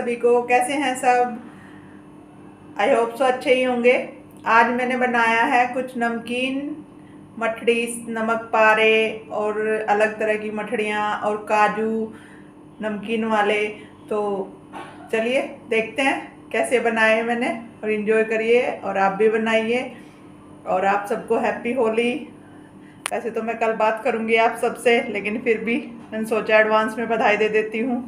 सभी को कैसे हैं सब आई होप सो अच्छे ही होंगे आज मैंने बनाया है कुछ नमकीन मठड़ी नमक पारे और अलग तरह की मठड़ियाँ और काजू नमकीन वाले तो चलिए देखते हैं कैसे बनाए मैंने और इन्जॉय करिए और आप भी बनाइए और आप सबको हैप्पी होली वैसे तो मैं कल बात करूंगी आप सबसे लेकिन फिर भी मैंने सोचा एडवांस में बधाई दे देती हूँ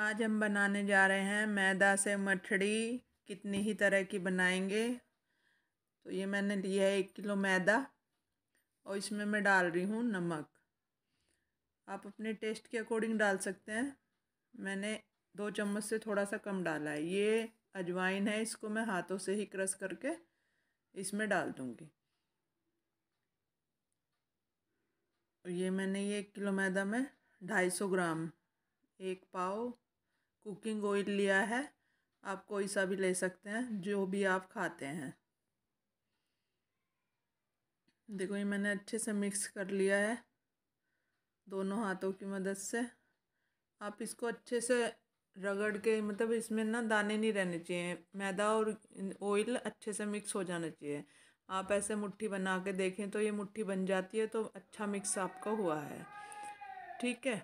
आज हम बनाने जा रहे हैं मैदा से मठड़ी कितनी ही तरह की बनाएंगे तो ये मैंने लिया है एक किलो मैदा और इसमें मैं डाल रही हूँ नमक आप अपने टेस्ट के अकॉर्डिंग डाल सकते हैं मैंने दो चम्मच से थोड़ा सा कम डाला है ये अजवाइन है इसको मैं हाथों से ही क्रश करके इसमें डाल दूँगी ये मैंने ये एक किलो मैदा में ढाई सौ ग्राम एक पाव कुकिंग ऑयल लिया है आप कोई सा भी ले सकते हैं जो भी आप खाते हैं देखो ये मैंने अच्छे से मिक्स कर लिया है दोनों हाथों की मदद से आप इसको अच्छे से रगड़ के मतलब इसमें ना दाने नहीं रहने चाहिए मैदा और ऑयल अच्छे से मिक्स हो जाना चाहिए आप ऐसे मुट्ठी बना के देखें तो ये मुट्ठी बन जाती है तो अच्छा मिक्स आपका हुआ है ठीक है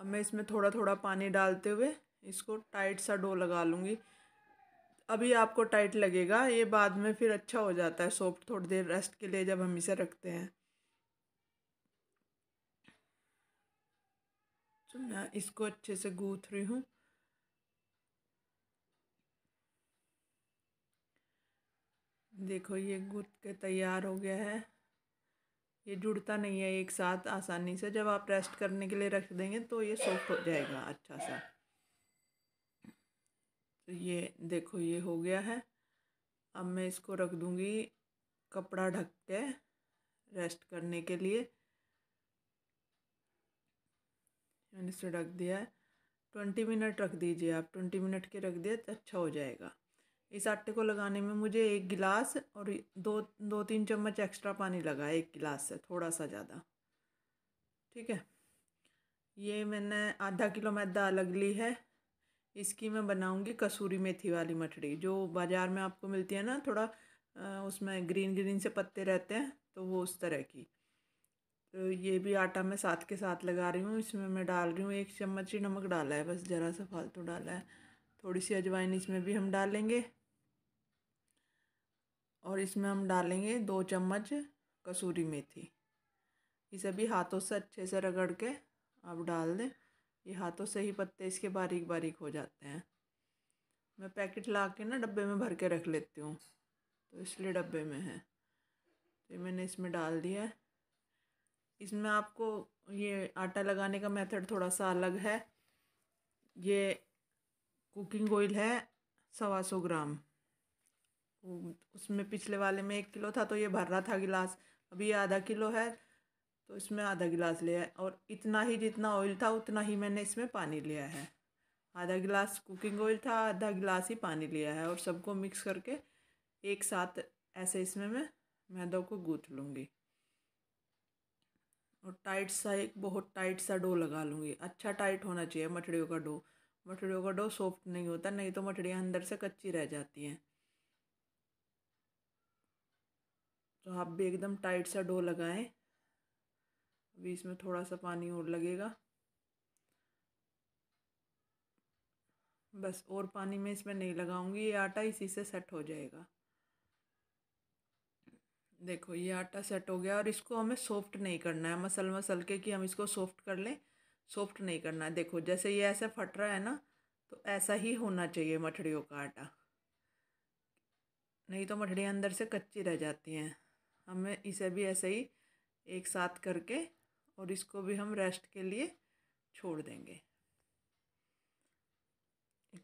अब मैं इसमें थोड़ा थोड़ा पानी डालते हुए इसको टाइट सा डो लगा लूँगी अभी आपको टाइट लगेगा ये बाद में फिर अच्छा हो जाता है सॉफ्ट थोड़ी देर रेस्ट के लिए जब हम इसे रखते हैं तो मैं इसको अच्छे से गूथ रही हूँ देखो ये गूथ के तैयार हो गया है ये जुड़ता नहीं है एक साथ आसानी से जब आप रेस्ट करने के लिए रख देंगे तो ये सॉफ्ट हो जाएगा अच्छा सा तो ये देखो ये हो गया है अब मैं इसको रख दूँगी कपड़ा ढक के रेस्ट करने के लिए मैंने इसे रख दिया है ट्वेंटी मिनट रख दीजिए आप ट्वेंटी मिनट के रख दिए तो अच्छा हो जाएगा इस आटे को लगाने में मुझे एक गिलास और दो दो तीन चम्मच एक्स्ट्रा पानी लगा एक गिलास से थोड़ा सा ज़्यादा ठीक है ये मैंने आधा किलो मैदा अलग ली है इसकी मैं बनाऊंगी कसूरी मेथी वाली मठड़ी जो बाज़ार में आपको मिलती है ना थोड़ा उसमें ग्रीन ग्रीन से पत्ते रहते हैं तो वो उस तरह की तो ये भी आटा मैं साथ के साथ लगा रही हूँ इसमें मैं डाल रही हूँ एक चम्मच ही नमक डाला है बस ज़रा सा फालतू डाला है थोड़ी सी अजवाइन इसमें भी हम डालेंगे और इसमें हम डालेंगे दो चम्मच कसूरी मेथी ये सभी हाथों से अच्छे से रगड़ के आप डाल दें ये हाथों से ही पत्ते इसके बारीक बारीक हो जाते हैं मैं पैकेट ला के ना डब्बे में भर के रख लेती हूँ तो इसलिए डब्बे में है तो मैंने इसमें डाल दिया इसमें आपको ये आटा लगाने का मेथड थोड़ा सा अलग है ये कुकिंग ऑयल है सवा सौ ग्राम उसमें पिछले वाले में एक किलो था तो ये भर रहा था गिलास अभी ये आधा किलो है तो इसमें आधा गिलास लिया है और इतना ही जितना ऑयल था उतना ही मैंने इसमें पानी लिया है आधा गिलास कुकिंग ऑयल था आधा गिलास ही पानी लिया है और सबको मिक्स करके एक साथ ऐसे इसमें मैं मैदों को गूँथ लूँगी और टाइट सा एक बहुत टाइट सा डो लगा लूँगी अच्छा टाइट होना चाहिए मठड़ियों का डो मठड़ियों का डो सॉफ्ट नहीं होता नहीं तो मठड़ियाँ अंदर से कच्ची रह जाती हैं तो आप भी एकदम टाइट सा डो लगाएं अभी इसमें थोड़ा सा पानी और लगेगा बस और पानी में इसमें नहीं लगाऊंगी ये आटा इसी से सेट हो जाएगा देखो ये आटा सेट हो गया और इसको हमें सॉफ्ट नहीं करना है मसल मसल के कि हम इसको सॉफ्ट कर लें सॉफ्ट नहीं करना है देखो जैसे ये ऐसे फट रहा है ना तो ऐसा ही होना चाहिए मठड़ियों का आटा नहीं तो मठड़ियाँ अंदर से कच्ची रह जाती हैं हमें इसे भी ऐसे ही एक साथ करके और इसको भी हम रेस्ट के लिए छोड़ देंगे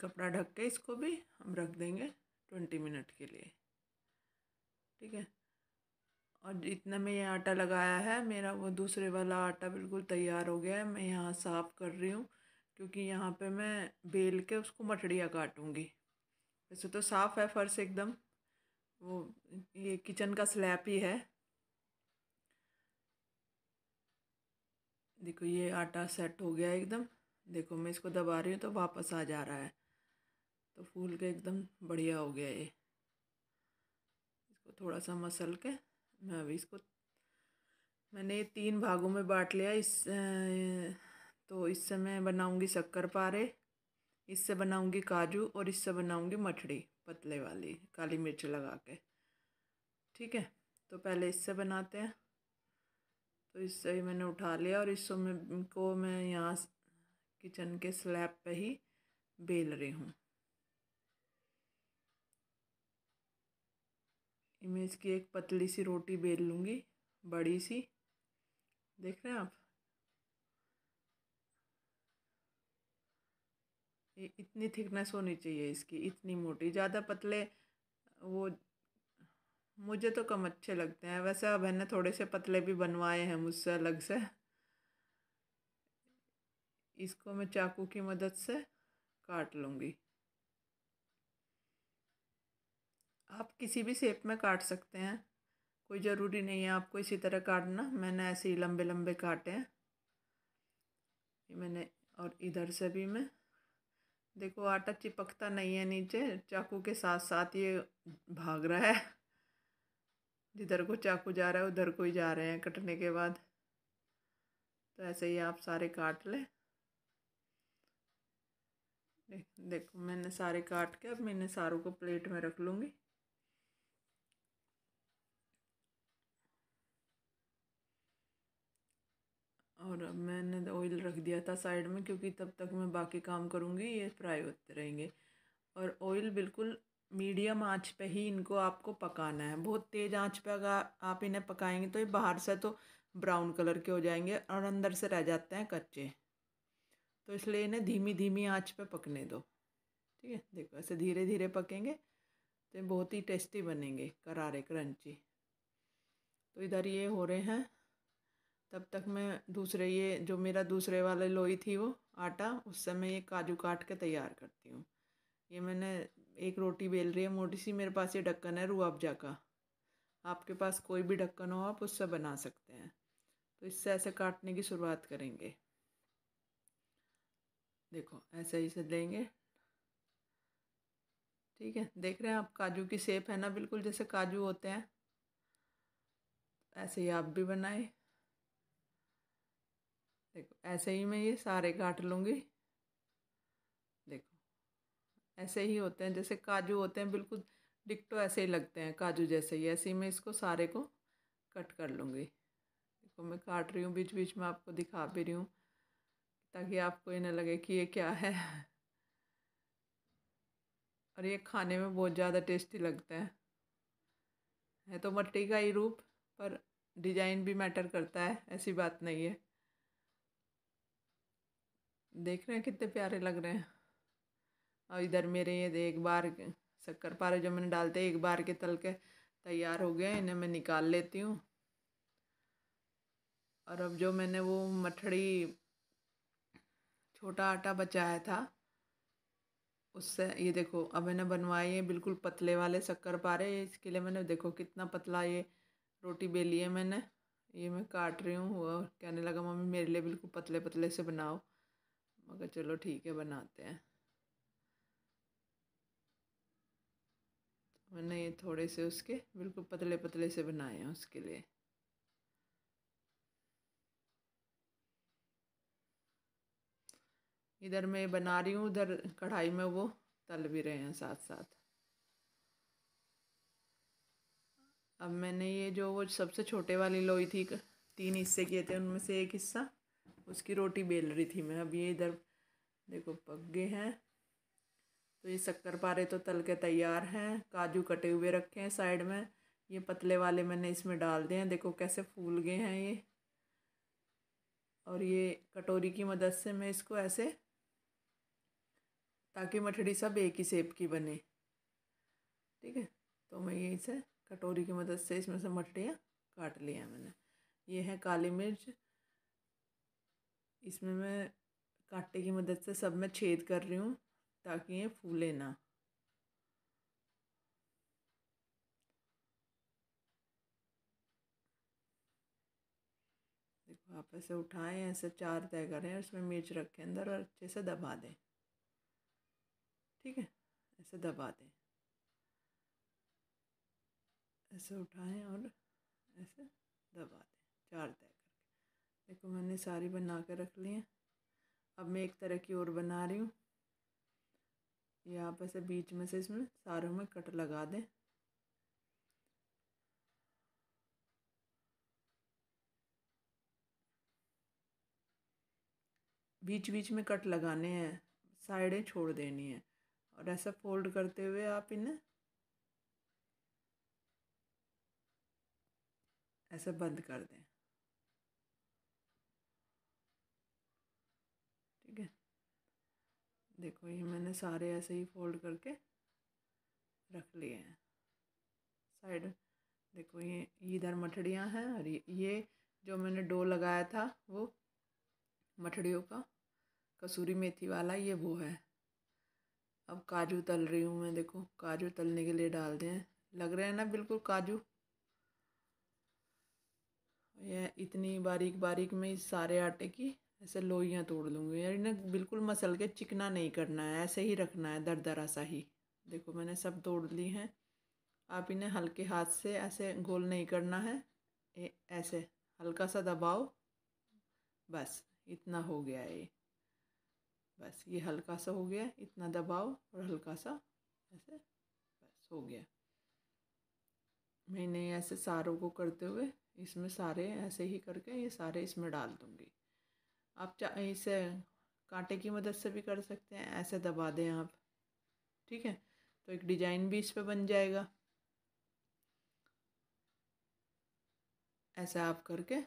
कपड़ा ढक के इसको भी हम रख देंगे ट्वेंटी मिनट के लिए ठीक है और जितने मैं ये आटा लगाया है मेरा वो दूसरे वाला आटा बिल्कुल तैयार हो गया है मैं यहाँ साफ़ कर रही हूँ क्योंकि यहाँ पे मैं बेल के उसको मठड़ियाँ काटूँगी वैसे तो साफ़ है फ़र्श एकदम वो ये किचन का स्लैप ही है देखो ये आटा सेट हो गया एकदम देखो मैं इसको दबा रही हूँ तो वापस आ जा रहा है तो फूल के एकदम बढ़िया हो गया ये इसको थोड़ा सा मसल के मैं अभी इसको मैंने तीन भागों में बांट लिया इस तो इससे मैं बनाऊँगी शक्कर पारे इससे बनाऊंगी काजू और इससे बनाऊंगी मठड़ी पतले वाली काली मिर्च लगा के ठीक है तो पहले इससे बनाते हैं तो इससे ही मैंने उठा लिया और इसको मैं को मैं यहाँ किचन के स्लैब पे ही बेल रही हूँ मैं इसकी एक पतली सी रोटी बेल लूँगी बड़ी सी देख रहे हैं आप इतनी थिकनेस होनी चाहिए इसकी इतनी मोटी ज़्यादा पतले वो मुझे तो कम अच्छे लगते हैं वैसे अब मैंने थोड़े से पतले भी बनवाए हैं मुझसे अलग से इसको मैं चाकू की मदद से काट लूँगी आप किसी भी शेप में काट सकते हैं कोई ज़रूरी नहीं है आपको इसी तरह काटना मैंने ऐसे ही लंबे लंबे काटे हैं मैंने और इधर से भी मैं देखो आटा चिपकता नहीं है नीचे चाकू के साथ साथ ये भाग रहा है जिधर को चाकू जा रहा है उधर को ही जा रहे हैं कटने के बाद तो ऐसे ही आप सारे काट लें देखो मैंने सारे काट के अब मैंने सारों को प्लेट में रख लूँगी और अब मैंने ऑयल रख दिया था साइड में क्योंकि तब तक मैं बाकी काम करूँगी ये फ्राई होते रहेंगे और ऑयल बिल्कुल मीडियम आंच पे ही इनको आपको पकाना है बहुत तेज़ आंच पे अगर आप इन्हें पकाएंगे तो ये बाहर से तो ब्राउन कलर के हो जाएंगे और अंदर से रह जाते हैं कच्चे तो इसलिए इन्हें धीमी धीमी आंच पे पकने दो ठीक है देखो ऐसे धीरे धीरे पकेंगे तो बहुत ही टेस्टी बनेंगे करारे क्रंची तो इधर ये हो रहे हैं तब तक मैं दूसरे ये जो मेरा दूसरे वाले लोई थी वो आटा उससे मैं ये काजू काट के तैयार करती हूँ ये मैंने एक रोटी बेल रही है मोटी सी मेरे पास ये ढक्कन है अफजा का आपके पास कोई भी ढक्कन हो आप उससे बना सकते हैं तो इससे ऐसे काटने की शुरुआत करेंगे देखो ऐसे ही से लेंगे ठीक है देख रहे हैं आप काजू की सेप है ना बिल्कुल जैसे काजू होते हैं ऐसे ही आप भी बनाए देखो ऐसे ही मैं ये सारे काट लूँगी देखो ऐसे ही होते हैं जैसे काजू होते हैं बिल्कुल डिक्टो ऐसे ही लगते हैं काजू जैसे ही ऐसे ही मैं इसको सारे को कट कर लूँगी देखो मैं काट रही हूँ बीच बीच में आपको दिखा भी रही हूँ ताकि आपको ये ना लगे कि ये क्या है और ये खाने में बहुत ज़्यादा टेस्टी लगता है है तो मट्टी का ही रूप पर डिज़ाइन भी मैटर करता है ऐसी बात नहीं है देख रहे हैं कितने प्यारे लग रहे हैं और इधर मेरे ये एक बार शक्कर पारे जो मैंने डालते एक बार के तल के तैयार हो गए इन्हें मैं निकाल लेती हूँ और अब जो मैंने वो मठड़ी छोटा आटा बचाया था उससे ये देखो अब मैंने बनवाए है बिल्कुल पतले वाले शक्कर पारे इसके लिए मैंने देखो कितना पतला ये रोटी बेली है मैंने ये मैं काट रही हूँ और कहने लगा मम्मी मेरे लिए बिल्कुल पतले पतले से बनाओ मगर चलो ठीक है बनाते हैं मैंने ये थोड़े से उसके बिल्कुल पतले पतले से बनाए हैं उसके लिए इधर मैं बना रही हूँ उधर कढ़ाई में वो तल भी रहे हैं साथ साथ अब मैंने ये जो वो सबसे छोटे वाली लोई थी तीन हिस्से किए थे उनमें से एक हिस्सा उसकी रोटी बेल रही थी मैं अब ये इधर देखो पक गए हैं तो ये शक्कर पारे तो तल के तैयार हैं काजू कटे हुए रखे हैं साइड में ये पतले वाले मैंने इसमें डाल दिए हैं देखो कैसे फूल गए हैं ये और ये कटोरी की मदद से मैं इसको ऐसे ताकि मठड़ी सब एक ही सेप की बने ठीक है तो मैं ये इसे कटोरी की मदद से इसमें से मठड़ियाँ काट लिया मैंने ये है काली मिर्च इसमें मैं कांटे की मदद से सब में छेद कर रही हूँ ताकि ये फूले ना देखो आप ऐसे उठाएं ऐसे चार तय करें और इसमें मिर्च रखें अंदर और अच्छे से दबा दें ठीक है ऐसे दबा दें ऐसे उठाएं और ऐसे दबा दें चार तय देखो मैंने सारी बना कर रख ली है अब मैं एक तरह की और बना रही हूँ यहाँ आप ऐसे बीच में से इसमें सारों में कट लगा दें बीच बीच में कट लगाने हैं साइडें छोड़ देनी है और ऐसा फोल्ड करते हुए आप इन्हें ऐसा बंद कर दें देखो ये मैंने सारे ऐसे ही फोल्ड करके रख लिए हैं साइड देखो ये इधर मठड़ियाँ हैं और ये ये जो मैंने डो लगाया था वो मठड़ियों का कसूरी मेथी वाला ये वो है अब काजू तल रही हूँ मैं देखो काजू तलने के लिए डाल दें लग रहे हैं ना बिल्कुल काजू यह इतनी बारीक बारीक में इस सारे आटे की ऐसे लोइयाँ तोड़ लूँगी यार इन्हें बिल्कुल मसल के चिकना नहीं करना है ऐसे ही रखना है दर दरा सा ही देखो मैंने सब तोड़ ली हैं आप इन्हें हल्के हाथ से ऐसे गोल नहीं करना है ए, ऐसे हल्का सा दबाओ बस इतना हो गया ये बस ये हल्का सा हो गया इतना दबाओ और हल्का सा ऐसे बस हो गया मैंने ऐसे सारों को करते हुए इसमें सारे ऐसे ही करके ये सारे इसमें डाल दूँगी आप इसे कांटे की मदद से भी कर सकते हैं ऐसे दबा दें आप ठीक है तो एक डिजाइन भी इस पर बन जाएगा ऐसा आप करके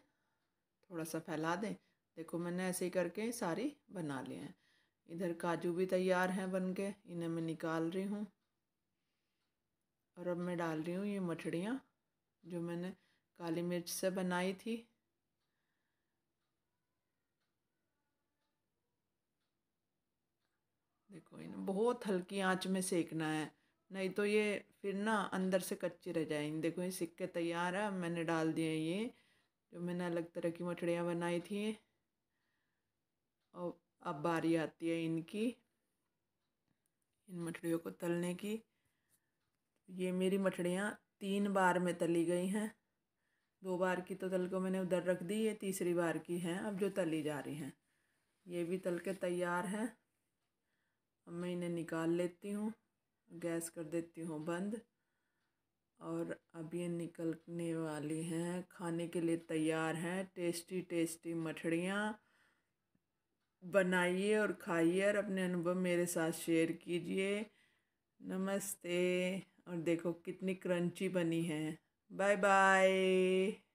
थोड़ा सा फैला दें देखो मैंने ऐसे ही करके सारी बना लिए हैं इधर काजू भी तैयार हैं बन के इन्हें मैं निकाल रही हूँ और अब मैं डाल रही हूँ ये मछड़ियाँ जो मैंने काली मिर्च से बनाई थी देखो इन बहुत हल्की आंच में सेकना है नहीं तो ये फिर ना अंदर से कच्चे रह जाए देखो ये सिक्के तैयार है मैंने डाल दिए ये जो मैंने अलग तरह की मठड़ियाँ बनाई थी और अब बारी आती है इनकी इन मठड़ियों को तलने की ये मेरी मठड़ियाँ तीन बार में तली गई हैं दो बार की तो तल को मैंने उधर रख दी ये तीसरी बार की हैं अब जो तली जा रही हैं ये भी तल के तैयार हैं अब मैं इन्हें निकाल लेती हूँ गैस कर देती हूँ बंद और अब ये निकलने वाली हैं खाने के लिए तैयार हैं टेस्टी टेस्टी मठड़ियाँ बनाइए और खाइए और अपने अनुभव मेरे साथ शेयर कीजिए नमस्ते और देखो कितनी क्रंची बनी है बाय बाय